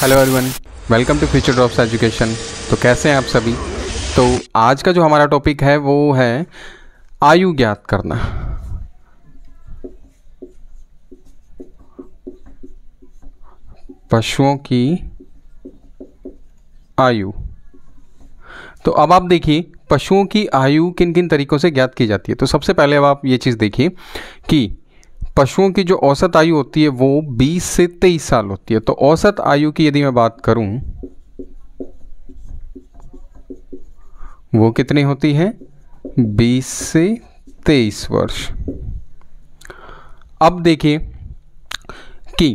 hello everyone welcome to future drops education तो कैसे हैं आप सभी तो आज का जो हमारा टॉपिक है वो है आयु ज्ञात करना पशुओं की आयु तो अब आप देखिए पशुओं की आयु किन किन तरीकों से ज्ञात की जाती है तो सबसे पहले अब आप ये चीज़ देखिए कि पशुओं की जो औसत आयु होती है वो 20 से 23 साल होती है तो औसत आयु की यदि मैं बात करूं वो कितनी होती है 20 से 23 वर्ष अब देखिए कि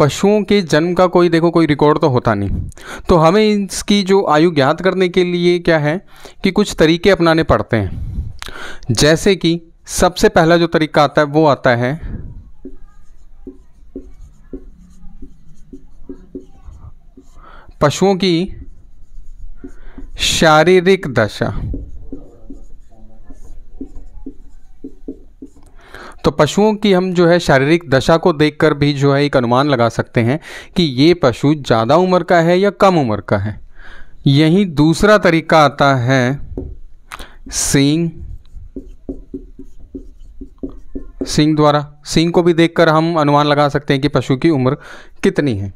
पशुओं के जन्म का कोई देखो कोई रिकॉर्ड तो होता नहीं तो हमें इसकी जो आयु ज्ञात करने के लिए क्या है कि कुछ तरीके अपनाने पड़ते हैं जैसे कि सबसे पहला जो तरीका आता है वो आता है पशुओं की शारीरिक दशा तो पशुओं की हम जो है शारीरिक दशा को देखकर भी जो है एक अनुमान लगा सकते हैं कि ये पशु ज़्यादा उम्र का है या कम उम्र का है यही दूसरा तरीका आता है सिंह सिंह द्वारा सिंह को भी देखकर हम अनुमान लगा सकते हैं कि पशु की उम्र कितनी है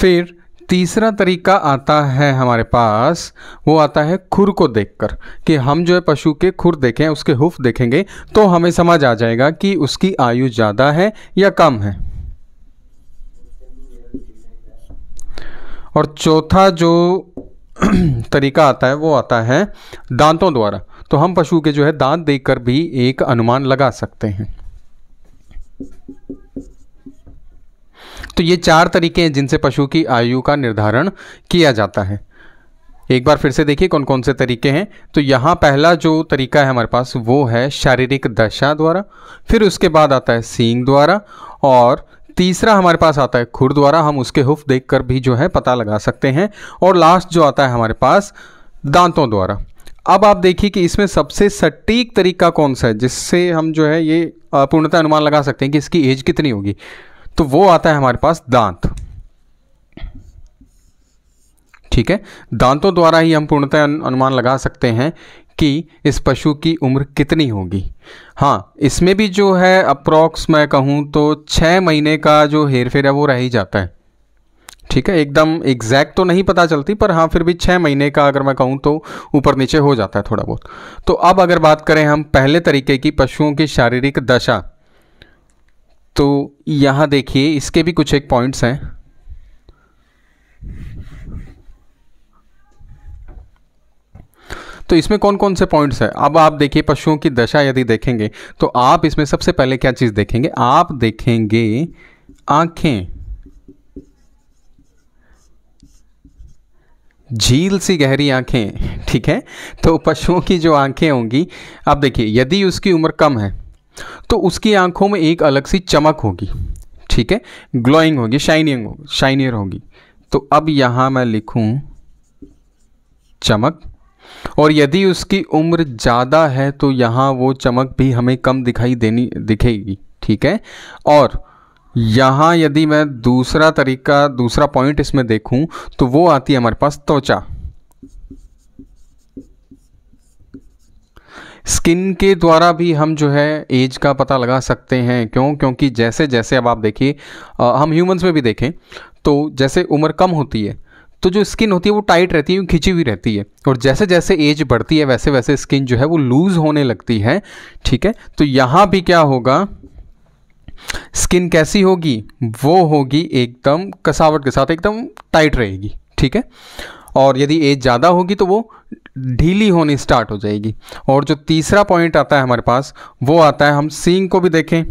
फिर तीसरा तरीका आता है हमारे पास वो आता है खुर को देखकर कि हम जो है पशु के खुर देखें उसके हुफ देखेंगे तो हमें समझ आ जाएगा कि उसकी आयु ज़्यादा है या कम है और चौथा जो तरीका आता है वो आता है दांतों द्वारा तो हम पशु के जो है दांत देखकर भी एक अनुमान लगा सकते हैं तो ये चार तरीके हैं जिनसे पशु की आयु का निर्धारण किया जाता है एक बार फिर से देखिए कौन कौन से तरीके हैं तो यहाँ पहला जो तरीका है हमारे पास वो है शारीरिक दशा द्वारा फिर उसके बाद आता है सींग द्वारा और तीसरा हमारे पास आता है खुर द्वारा हम उसके हुफ देख कर भी जो है पता लगा सकते हैं और लास्ट जो आता है हमारे पास दांतों द्वारा अब आप देखिए कि इसमें सबसे सटीक तरीका कौन सा है जिससे हम जो है ये पूर्णतः अनुमान लगा सकते हैं कि इसकी एज कितनी होगी तो वो आता है हमारे पास दांत ठीक है दांतों द्वारा ही हम पूर्णतः अनुमान लगा सकते हैं कि इस पशु की उम्र कितनी होगी हाँ इसमें भी जो है अप्रॉक्स मैं कहूँ तो छः महीने का जो हेर फेर है वो रह ही जाता है ठीक है एकदम एग्जैक्ट तो नहीं पता चलती पर हाँ फिर भी छः महीने का अगर मैं कहूँ तो ऊपर नीचे हो जाता है थोड़ा बहुत तो अब अगर बात करें हम पहले तरीके की पशुओं की शारीरिक दशा तो यहाँ देखिए इसके भी कुछ एक पॉइंट्स हैं तो इसमें कौन कौन से पॉइंट्स हैं अब आप देखिए पशुओं की दशा यदि देखेंगे तो आप इसमें सबसे पहले क्या चीज़ देखेंगे आप देखेंगे आंखें झील सी गहरी आंखें ठीक है तो पशुओं की जो आंखें होंगी अब देखिए यदि उसकी उम्र कम है तो उसकी आंखों में एक अलग सी चमक होगी ठीक है ग्लोइंग होगी शाइनिंग होगी शाइनियर होगी तो अब यहाँ मैं लिखूँ चमक और यदि उसकी उम्र ज़्यादा है तो यहाँ वो चमक भी हमें कम दिखाई देनी दिखेगी ठीक है और यहाँ यदि मैं दूसरा तरीका दूसरा पॉइंट इसमें देखूँ तो वो आती है हमारे पास त्वचा स्किन के द्वारा भी हम जो है एज का पता लगा सकते हैं क्यों क्योंकि जैसे जैसे अब आप देखिए हम ह्यूमंस में भी देखें तो जैसे उम्र कम होती है तो जो स्किन होती है वो टाइट रहती है खिंची हुई रहती है और जैसे जैसे एज बढ़ती है वैसे वैसे स्किन जो है वो लूज़ होने लगती है ठीक है तो यहाँ भी क्या होगा स्किन कैसी होगी वो होगी एकदम कसावट के साथ एकदम टाइट रहेगी ठीक है और यदि एज ज़्यादा होगी तो वो ढीली होनी स्टार्ट हो जाएगी और जो तीसरा पॉइंट आता है हमारे पास वो आता है हम सींग को भी देखें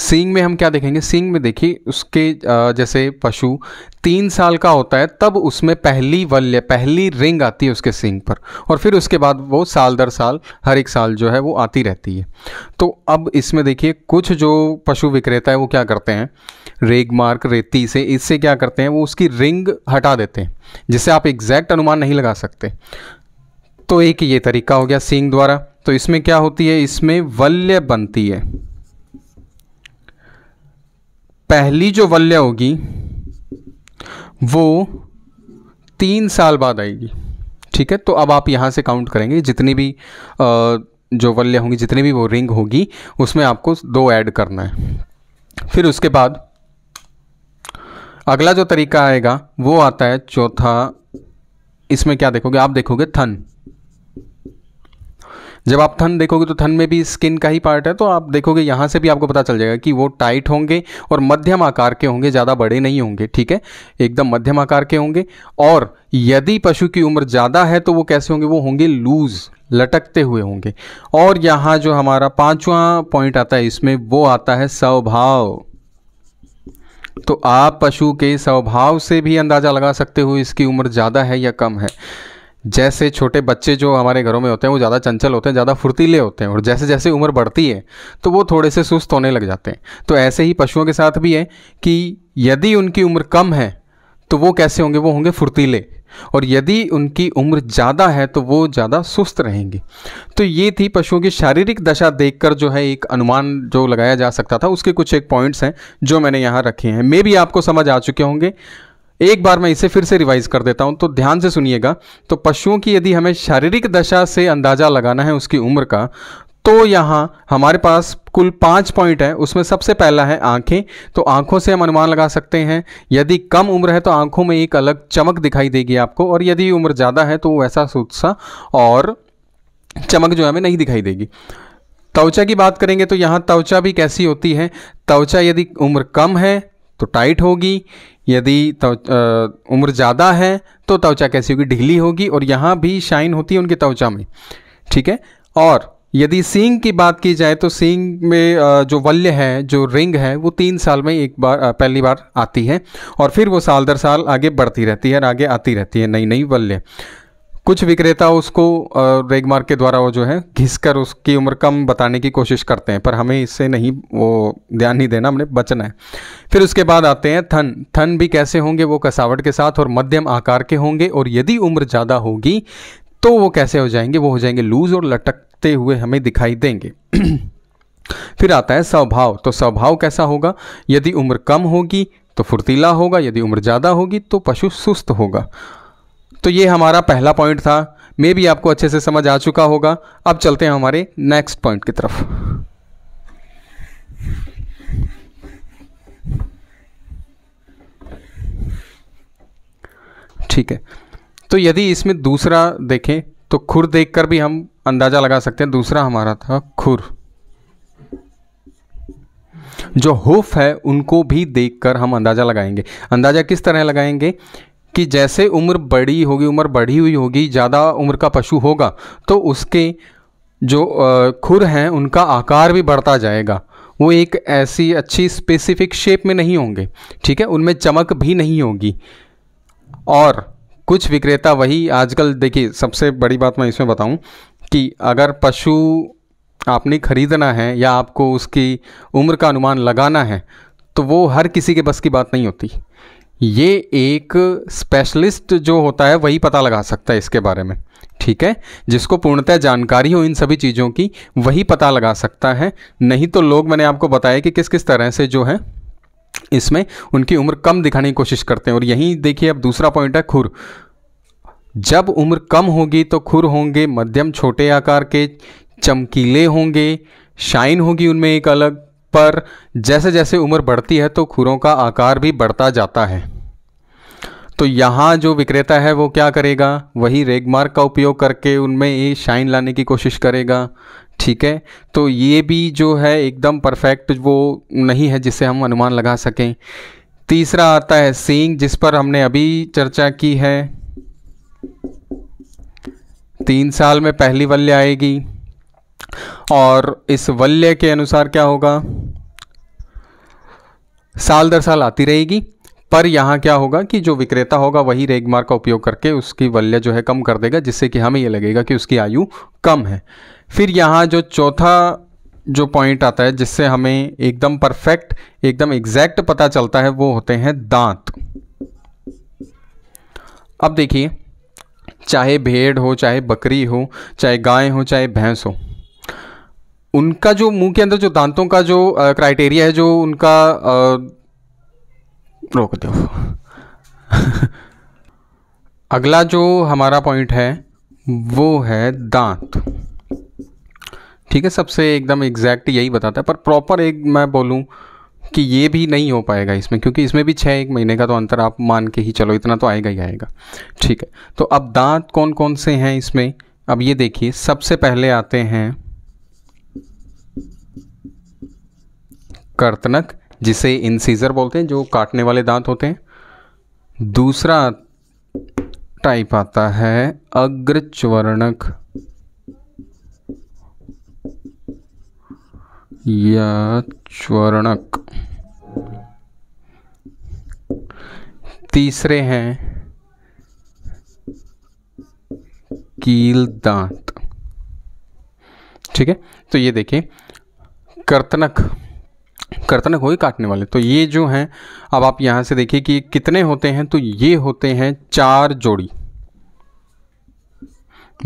सींग में हम क्या देखेंगे सींग में देखिए उसके जैसे पशु तीन साल का होता है तब उसमें पहली वल्य पहली रिंग आती है उसके सींग पर और फिर उसके बाद वो साल दर साल हर एक साल जो है वो आती रहती है तो अब इसमें देखिए कुछ जो पशु विक्रेता है वो क्या करते हैं रेग मार्क रेती से इससे क्या करते हैं वो उसकी रिंग हटा देते हैं जिससे आप एग्जैक्ट अनुमान नहीं लगा सकते तो एक ये तरीका हो गया सींग द्वारा तो इसमें क्या होती है इसमें वल्य बनती है पहली जो वल्य होगी वो तीन साल बाद आएगी ठीक है तो अब आप यहाँ से काउंट करेंगे जितनी भी जो वल्य होंगी जितनी भी वो रिंग होगी उसमें आपको दो ऐड करना है फिर उसके बाद अगला जो तरीका आएगा वो आता है चौथा इसमें क्या देखोगे आप देखोगे थन जब आप थन देखोगे तो थन में भी स्किन का ही पार्ट है तो आप देखोगे यहाँ से भी आपको पता चल जाएगा कि वो टाइट होंगे और मध्यम आकार के होंगे ज़्यादा बड़े नहीं होंगे ठीक है एकदम मध्यम आकार के होंगे और यदि पशु की उम्र ज़्यादा है तो वो कैसे होंगे वो होंगे लूज़ लटकते हुए होंगे और यहाँ जो हमारा पांचवा पॉइंट आता है इसमें वो आता है स्वभाव तो आप पशु के स्वभाव से भी अंदाज़ा लगा सकते हो इसकी उम्र ज़्यादा है या कम है जैसे छोटे बच्चे जो हमारे घरों में होते हैं वो ज़्यादा चंचल होते हैं ज़्यादा फुर्तीले होते हैं और जैसे जैसे उम्र बढ़ती है तो वो थोड़े से सुस्त होने लग जाते हैं तो ऐसे ही पशुओं के साथ भी है कि यदि उनकी उम्र कम है तो वो कैसे होंगे वो होंगे फुर्तीले और यदि उनकी उम्र ज़्यादा है तो वो ज़्यादा सुस्त रहेंगी तो ये थी पशुओं की शारीरिक दशा देखकर जो है एक अनुमान जो लगाया जा सकता था उसके कुछ एक पॉइंट्स हैं जो मैंने यहाँ रखे हैं मे भी आपको समझ आ चुके होंगे एक बार मैं इसे फिर से रिवाइज कर देता हूँ तो ध्यान से सुनिएगा तो पशुओं की यदि हमें शारीरिक दशा से अंदाज़ा लगाना है उसकी उम्र का तो यहां हमारे पास कुल पाँच पॉइंट है उसमें सबसे पहला है आंखें तो आंखों से हम अनुमान लगा सकते हैं यदि कम उम्र है तो आंखों में एक अलग चमक दिखाई देगी आपको और यदि उम्र ज़्यादा है तो वैसा सुत्सा और चमक जो हमें नहीं दिखाई देगी त्वचा की बात करेंगे तो यहाँ त्वचा भी कैसी होती है त्वचा यदि उम्र कम है तो टाइट होगी यदि उम्र ज़्यादा है तो त्वचा कैसी होगी ढीली होगी और यहाँ भी शाइन होती है उनकी त्वचा में ठीक है और यदि सींग की बात की जाए तो सींग में जो वल्य है जो रिंग है वो तीन साल में एक बार पहली बार आती है और फिर वो साल दर साल आगे बढ़ती रहती है और आगे आती रहती है नई नई वल्य कुछ विक्रेता उसको रेगमार्क के द्वारा वो जो है घिस कर उसकी उम्र कम बताने की कोशिश करते हैं पर हमें इससे नहीं वो ध्यान नहीं देना हमने बचना है फिर उसके बाद आते हैं थन थन भी कैसे होंगे वो कसावट के साथ और मध्यम आकार के होंगे और यदि उम्र ज़्यादा होगी तो वो कैसे हो जाएंगे वो हो जाएंगे लूज और लटकते हुए हमें दिखाई देंगे फिर आता है स्वभाव तो स्वभाव कैसा होगा यदि उम्र कम होगी तो फुर्तीला होगा यदि उम्र ज़्यादा होगी तो पशु सुस्त होगा तो ये हमारा पहला पॉइंट था मे भी आपको अच्छे से समझ आ चुका होगा अब चलते हैं हमारे नेक्स्ट पॉइंट की तरफ ठीक है तो यदि इसमें दूसरा देखें तो खुर देखकर भी हम अंदाज़ा लगा सकते हैं दूसरा हमारा था खुर जो होफ है उनको भी देखकर हम अंदाज़ा लगाएंगे अंदाज़ा किस तरह लगाएंगे कि जैसे उम्र बड़ी होगी उम्र बढ़ी हुई होगी ज़्यादा उम्र का पशु होगा तो उसके जो खुर हैं उनका आकार भी बढ़ता जाएगा वो एक ऐसी अच्छी स्पेसिफिक शेप में नहीं होंगे ठीक है उनमें चमक भी नहीं होगी और कुछ विक्रेता वही आजकल देखिए सबसे बड़ी बात मैं इसमें बताऊं कि अगर पशु आपने ख़रीदना है या आपको उसकी उम्र का अनुमान लगाना है तो वो हर किसी के बस की बात नहीं होती ये एक स्पेशलिस्ट जो होता है वही पता लगा सकता है इसके बारे में ठीक है जिसको पूर्णतः जानकारी हो इन सभी चीज़ों की वही पता लगा सकता है नहीं तो लोग मैंने आपको बताया कि किस किस तरह से जो है इसमें उनकी उम्र कम दिखाने की कोशिश करते हैं और यहीं देखिए अब दूसरा पॉइंट है खुर जब उम्र कम होगी तो खुर होंगे मध्यम छोटे आकार के चमकीले होंगे शाइन होगी उनमें एक अलग पर जैसे जैसे उम्र बढ़ती है तो खुरों का आकार भी बढ़ता जाता है तो यहाँ जो विक्रेता है वो क्या करेगा वही रेगमार्क का उपयोग करके उनमें ये शाइन लाने की कोशिश करेगा ठीक है तो ये भी जो है एकदम परफेक्ट वो नहीं है जिससे हम अनुमान लगा सकें तीसरा आता है सींग जिस पर हमने अभी चर्चा की है तीन साल में पहली वल्य आएगी और इस वल्य के अनुसार क्या होगा साल दर साल आती रहेगी पर यहाँ क्या होगा कि जो विक्रेता होगा वही रेगमार का उपयोग करके उसकी वल्य जो है कम कर देगा जिससे कि हमें ये लगेगा कि उसकी आयु कम है फिर यहाँ जो चौथा जो पॉइंट आता है जिससे हमें एकदम परफेक्ट एकदम एग्जैक्ट पता चलता है वो होते हैं दांत अब देखिए चाहे भेड़ हो चाहे बकरी हो चाहे गाय हो चाहे भैंस हो उनका जो मुंह के अंदर जो दांतों का जो क्राइटेरिया है जो उनका आ, रोक दो अगला जो हमारा पॉइंट है वो है दांत ठीक है सबसे एकदम एग्जैक्ट यही बताता है पर प्रॉपर एक मैं बोलूँ कि ये भी नहीं हो पाएगा इसमें क्योंकि इसमें भी छः एक महीने का तो अंतर आप मान के ही चलो इतना तो आएगा ही आएगा ठीक है तो अब दांत कौन कौन से हैं इसमें अब ये देखिए सबसे पहले आते हैं कर्तनक जिसे इंसीजर बोलते हैं जो काटने वाले दांत होते हैं दूसरा टाइप आता है अग्रचवर्णक या चवर्णक तीसरे हैं कील दांत ठीक है तो ये देखिए कर्तनक कर्तनक हो ही काटने वाले तो ये जो हैं अब आप यहाँ से देखिए कि कितने होते हैं तो ये होते हैं चार जोड़ी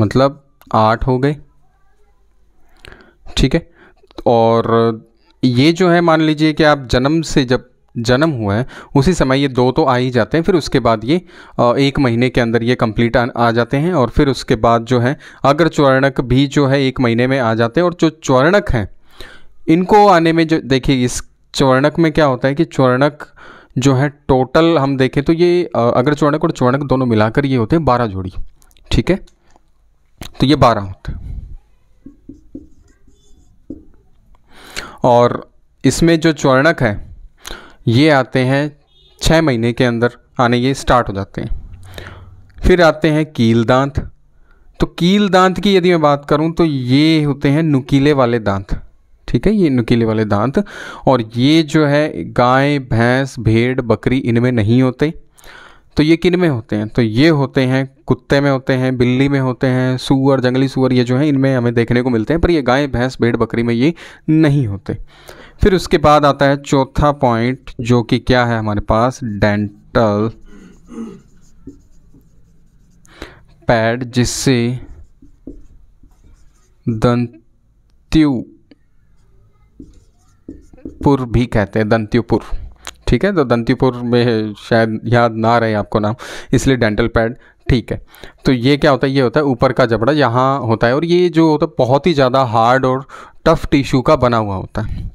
मतलब आठ हो गए ठीक है और ये जो है मान लीजिए कि आप जन्म से जब जन्म हुआ है उसी समय ये दो तो आ ही जाते हैं फिर उसके बाद ये एक महीने के अंदर ये कंप्लीट आ, आ जाते हैं और फिर उसके बाद जो है अगर चौर्णक भी जो है एक महीने में आ जाते हैं और जो चौर्णक हैं इनको आने में जो देखिए इस चवर्णक में क्या होता है कि चवर्णक जो है टोटल हम देखें तो ये अगर चवर्णक और चवर्णक दोनों मिलाकर ये होते हैं बारह जोड़ी ठीक है तो ये बारह होते हैं और इसमें जो चवर्णक है ये आते हैं छः महीने के अंदर आने ये स्टार्ट हो जाते हैं फिर आते हैं कील दांत तो कील दांत की यदि मैं बात करूं तो ये होते हैं नुकीले वाले दांत ठीक है ये नुकीले वाले दांत और ये जो है गाय भैंस भेड़ बकरी इनमें नहीं होते तो ये किन में होते हैं तो ये होते हैं कुत्ते में होते हैं बिल्ली में होते हैं सुअर जंगली सुअर ये जो है इनमें हमें देखने को मिलते हैं पर ये गाय भैंस भेड़ बकरी में ये नहीं होते फिर उसके बाद आता है चौथा पॉइंट जो कि क्या है हमारे पास डेंटल पैड जिससे दंत्यु पुर भी कहते हैं दंतीपुर ठीक है तो दंतीपुर में शायद याद ना रहे आपको नाम इसलिए डेंटल पैड ठीक है तो ये क्या होता है ये होता है ऊपर का जबड़ा यहाँ होता है और ये जो होता है बहुत ही ज़्यादा हार्ड और टफ टिश्यू का बना हुआ होता है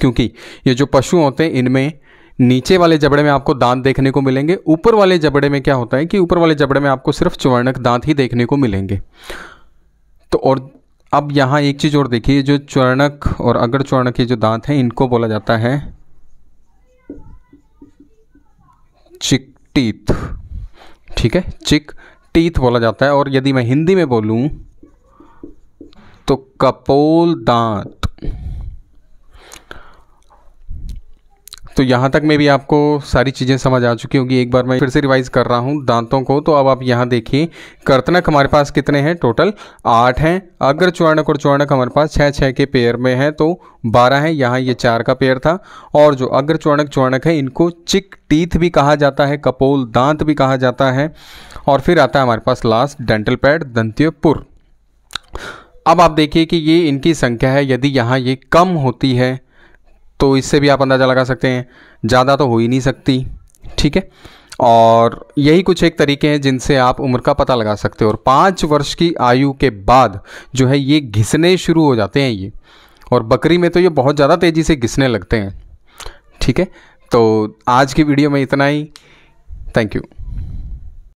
क्योंकि ये जो पशु होते हैं इनमें नीचे वाले जबड़े में आपको दांत देखने को मिलेंगे ऊपर वाले जबड़े में क्या होता है कि ऊपर वाले जबड़े में आपको सिर्फ चवर्णक दांत ही देखने को मिलेंगे तो और अब यहाँ एक चीज़ और देखिए जो चर्णक और अगर चरणक के जो दांत हैं इनको बोला जाता है चिक टीथ ठीक है चिक टीथ बोला जाता है और यदि मैं हिंदी में बोलूँ तो कपोल दांत तो यहाँ तक में भी आपको सारी चीज़ें समझ आ चुकी होगी एक बार मैं फिर से रिवाइज कर रहा हूँ दांतों को तो अब आप यहाँ देखिए कर्तनक हमारे पास कितने हैं टोटल आठ हैं अग्र चुवर्णक और चुवर्णक हमारे पास छः छः के पेयर में हैं तो बारह हैं यहाँ ये चार का पेयर था और जो अग्र चुवर्णक चुवर्णक है इनको चिक टीथ भी कहा जाता है कपोल दांत भी कहा जाता है और फिर आता है हमारे पास लास्ट डेंटल पैड दंत्यपुर अब आप देखिए कि ये इनकी संख्या है यदि यहाँ ये कम होती है तो इससे भी आप अंदाज़ा लगा सकते हैं ज़्यादा तो हो ही नहीं सकती ठीक है और यही कुछ एक तरीके हैं जिनसे आप उम्र का पता लगा सकते हो और पाँच वर्ष की आयु के बाद जो है ये घिसने शुरू हो जाते हैं ये और बकरी में तो ये बहुत ज़्यादा तेज़ी से घिसने लगते हैं ठीक है तो आज की वीडियो में इतना ही थैंक यू